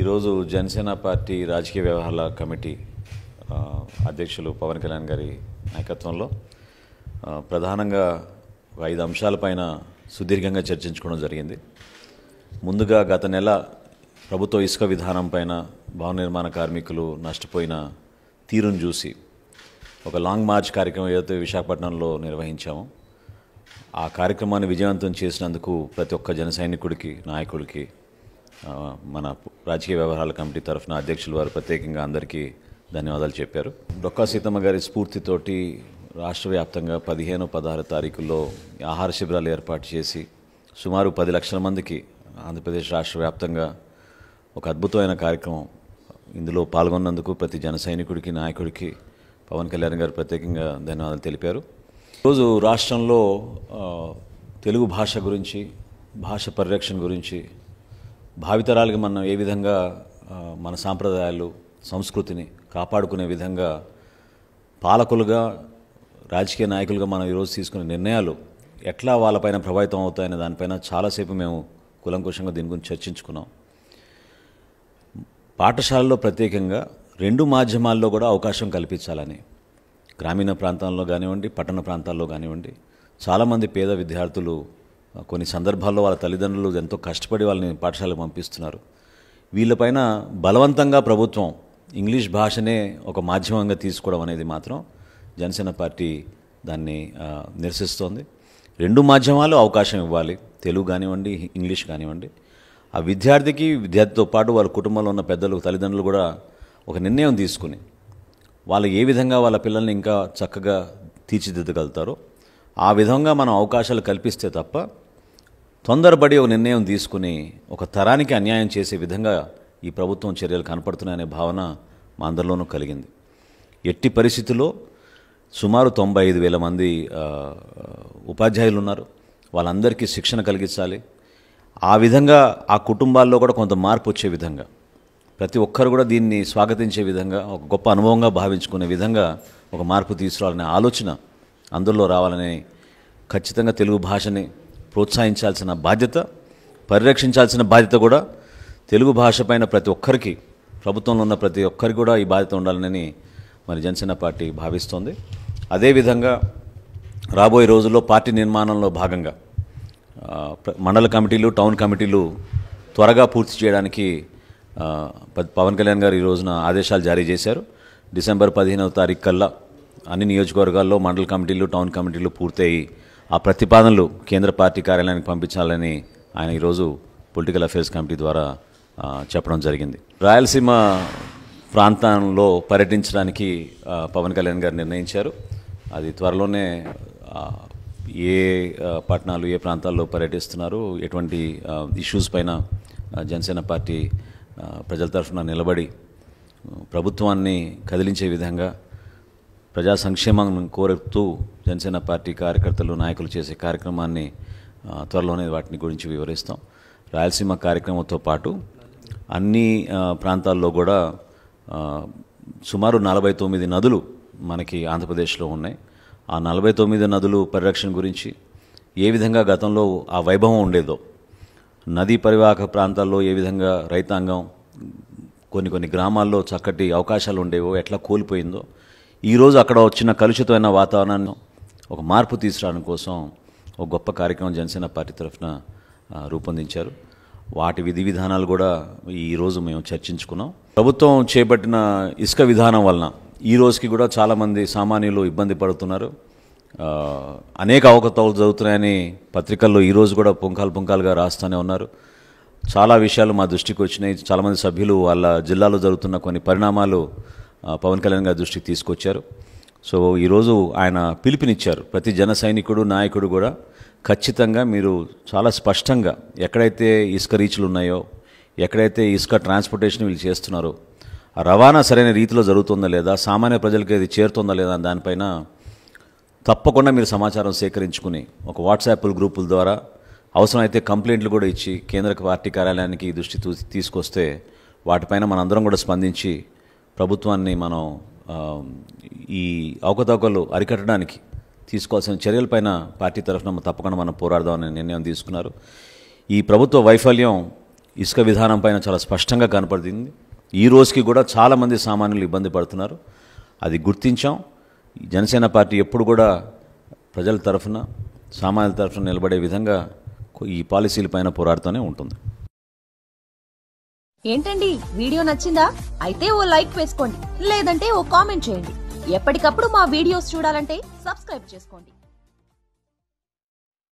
ఈరోజు జనసేన పార్టీ రాజకీయ వ్యవహారాల కమిటీ అధ్యక్షులు పవన్ కళ్యాణ్ గారి నాయకత్వంలో ప్రధానంగా ఒక ఐదు అంశాలపైన సుదీర్ఘంగా చర్చించుకోవడం జరిగింది ముందుగా గత నెల ప్రభుత్వ ఇసుక విధానం పైన భవన నిర్మాణ కార్మికులు నష్టపోయిన తీరును చూసి ఒక లాంగ్ మార్చ్ కార్యక్రమం ఏదైతే విశాఖపట్నంలో నిర్వహించాము ఆ కార్యక్రమాన్ని విజయవంతం చేసినందుకు ప్రతి ఒక్క జన సైనికుడికి నాయకుడికి మన రాజకీయ వ్యవహారాల కమిటీ తరఫున అధ్యక్షులు వారు ప్రత్యేకంగా అందరికీ ధన్యవాదాలు చెప్పారు డొక్కా సీతమ్మ గారి స్ఫూర్తితోటి రాష్ట్ర వ్యాప్తంగా పదిహేను పదహారు తారీఖుల్లో ఆహార శిబిరాలు ఏర్పాటు చేసి సుమారు పది లక్షల మందికి ఆంధ్రప్రదేశ్ రాష్ట్ర వ్యాప్తంగా ఒక అద్భుతమైన కార్యక్రమం ఇందులో పాల్గొన్నందుకు ప్రతి జన సైనికుడికి నాయకుడికి పవన్ కళ్యాణ్ గారు ప్రత్యేకంగా ధన్యవాదాలు తెలిపారు ఈరోజు రాష్ట్రంలో తెలుగు భాష గురించి భాష పరిరక్షణ గురించి భావితరాలకి మనం ఏ విధంగా మన సాంప్రదాయాలు సంస్కృతిని కాపాడుకునే విధంగా పాలకులుగా రాజకీయ నాయకులుగా మనం ఈరోజు తీసుకునే నిర్ణయాలు ఎట్లా వాళ్ళపైన ప్రభావితం అవుతాయనే దానిపైన చాలాసేపు మేము కులంకుశంగా దీని గురించి చర్చించుకున్నాం పాఠశాలలో ప్రత్యేకంగా రెండు మాధ్యమాల్లో కూడా అవకాశం కల్పించాలని గ్రామీణ ప్రాంతాల్లో కానివ్వండి పట్టణ ప్రాంతాల్లో కానివ్వండి చాలామంది పేద విద్యార్థులు కొన్ని సందర్భాల్లో వాళ్ళ తల్లిదండ్రులు ఎంతో కష్టపడి వాళ్ళని పాఠశాలకు పంపిస్తున్నారు వీళ్ళపైన బలవంతంగా ప్రభుత్వం ఇంగ్లీష్ భాషనే ఒక మాధ్యమంగా తీసుకోవడం అనేది మాత్రం జనసేన పార్టీ దాన్ని నిరసిస్తోంది రెండు మాధ్యమాలు అవకాశం ఇవ్వాలి తెలుగు కానివ్వండి ఇంగ్లీష్ కానివ్వండి ఆ విద్యార్థికి విద్యార్థితో పాటు వాళ్ళ కుటుంబంలో ఉన్న పెద్దలు తల్లిదండ్రులు కూడా ఒక నిర్ణయం తీసుకుని వాళ్ళు ఏ విధంగా వాళ్ళ పిల్లల్ని ఇంకా చక్కగా తీర్చిదిద్దగలుగుతారో ఆ విధంగా మనం అవకాశాలు కల్పిస్తే తప్ప తొందరపడి ఒక నిర్ణయం తీసుకుని ఒక తరానికి అన్యాయం చేసే విధంగా ఈ ప్రభుత్వం చర్యలు కనపడుతున్నాయనే భావన మా అందరిలోనూ కలిగింది ఎట్టి పరిస్థితుల్లో సుమారు తొంభై ఐదు వేల మంది ఉపాధ్యాయులు ఉన్నారు వాళ్ళందరికీ శిక్షణ కలిగించాలి ఆ విధంగా ఆ కుటుంబాల్లో కూడా కొంత మార్పు వచ్చే విధంగా ప్రతి ఒక్కరు కూడా దీన్ని స్వాగతించే విధంగా ఒక గొప్ప అనుభవంగా భావించుకునే విధంగా ఒక మార్పు తీసుకురావాలనే ఆలోచన అందులో రావాలని ఖచ్చితంగా తెలుగు భాషని ప్రోత్సహించాల్సిన బాధ్యత పరిరక్షించాల్సిన బాధ్యత కూడా తెలుగు భాష పైన ప్రతి ఒక్కరికి ప్రభుత్వంలో ఉన్న ప్రతి ఒక్కరికి కూడా ఈ బాధ్యత ఉండాలని మరి జనసేన పార్టీ భావిస్తోంది అదేవిధంగా రాబోయే రోజుల్లో పార్టీ నిర్మాణంలో భాగంగా మండల కమిటీలు టౌన్ కమిటీలు త్వరగా పూర్తి చేయడానికి పవన్ కళ్యాణ్ గారు ఈ రోజున ఆదేశాలు జారీ చేశారు డిసెంబర్ పదిహేనవ తారీఖు కల్లా అన్ని నియోజకవర్గాల్లో మండల కమిటీలు టౌన్ కమిటీలు పూర్తయి ఆ ప్రతిపాదనలు కేంద్ర పార్టీ కార్యాలయానికి పంపించాలని ఆయన ఈరోజు పొలిటికల్ అఫేర్స్ కమిటీ ద్వారా చెప్పడం జరిగింది రాయలసీమ ప్రాంతంలో పర్యటించడానికి పవన్ కళ్యాణ్ గారు నిర్ణయించారు అది త్వరలోనే ఏ పట్టణాలు ఏ ప్రాంతాల్లో పర్యటిస్తున్నారు ఎటువంటి ఇష్యూస్ పైన జనసేన పార్టీ ప్రజల తరఫున నిలబడి ప్రభుత్వాన్ని కదిలించే విధంగా ప్రజా సంక్షేమం కోరుతూ జనసేన పార్టీ కార్యకర్తలు నాయకులు చేసే కార్యక్రమాన్ని త్వరలోనే వాటిని గురించి వివరిస్తాం రాయలసీమ కార్యక్రమంతో పాటు అన్ని ప్రాంతాల్లో కూడా సుమారు నలభై తొమ్మిది నదులు మనకి ఆంధ్రప్రదేశ్లో ఉన్నాయి ఆ నలభై తొమ్మిది నదులు పరిరక్షణ గురించి ఏ విధంగా గతంలో ఆ వైభవం ఉండేదో నదీ పరివాహక ప్రాంతాల్లో ఏ విధంగా రైతాంగం కొన్ని కొన్ని గ్రామాల్లో చక్కటి అవకాశాలు ఉండేవో ఎట్లా కోల్పోయిందో ఈరోజు అక్కడ వచ్చిన కలుషితమైన వాతావరణాన్ని ఒక మార్పు తీసుకురావడం కోసం ఒక గొప్ప కార్యక్రమం జనసేన పార్టీ తరఫున రూపొందించారు వాటి విధి విధానాలు కూడా ఈరోజు మేము చర్చించుకున్నాం ప్రభుత్వం చేపట్టిన ఇసుక విధానం వలన ఈ రోజుకి కూడా చాలామంది సామాన్యులు ఇబ్బంది పడుతున్నారు అనేక అవకతవలు జరుగుతున్నాయని పత్రికల్లో ఈరోజు కూడా పుంకాలు పుంకాలుగా రాస్తూనే ఉన్నారు చాలా విషయాలు మా దృష్టికి వచ్చినాయి చాలామంది సభ్యులు వాళ్ళ జిల్లాలో జరుగుతున్న కొన్ని పరిణామాలు పవన్ కళ్యాణ్ గారి దృష్టికి తీసుకొచ్చారు సో ఈరోజు ఆయన పిలుపునిచ్చారు ప్రతి జన సైనికుడు నాయకుడు కూడా ఖచ్చితంగా మీరు చాలా స్పష్టంగా ఎక్కడైతే ఇసుక రీచ్లు ఉన్నాయో ఎక్కడైతే ఇసుక ట్రాన్స్పోర్టేషన్ వీళ్ళు చేస్తున్నారో రవాణా సరైన రీతిలో జరుగుతుందా లేదా సామాన్య ప్రజలకి అది చేరుతుందా లేదా దానిపైన తప్పకుండా మీరు సమాచారం సేకరించుకుని ఒక వాట్సాప్ల గ్రూపుల ద్వారా అవసరమైతే కంప్లైంట్లు కూడా ఇచ్చి కేంద్ర పార్టీ కార్యాలయానికి దృష్టి తీసుకొస్తే వాటిపైన మనందరం కూడా స్పందించి ప్రభుత్వాన్ని మనం ఈ అవకతవకలు అరికట్టడానికి తీసుకోవాల్సిన చర్యలపైన పార్టీ తరఫున తప్పకుండా మనం పోరాడదామని నిర్ణయం తీసుకున్నారు ఈ ప్రభుత్వ వైఫల్యం ఇసుక విధానం పైన చాలా స్పష్టంగా కనపడింది ఈ రోజుకి కూడా చాలామంది సామాన్యులు ఇబ్బంది పడుతున్నారు అది గుర్తించాం జనసేన పార్టీ ఎప్పుడు కూడా ప్రజల తరఫున సామాన్యుల తరఫున నిలబడే విధంగా ఈ పాలసీల పైన పోరాడుతూనే ఉంటుంది ఏంటండి వీడియో నచ్చిందా అయితే ఓ లైక్ వేసుకోండి లేదంటే ఓ కామెంట్ చేయండి ఎప్పటికప్పుడు మా వీడియోస్ చూడాలంటే సబ్స్క్రైబ్ చేసుకోండి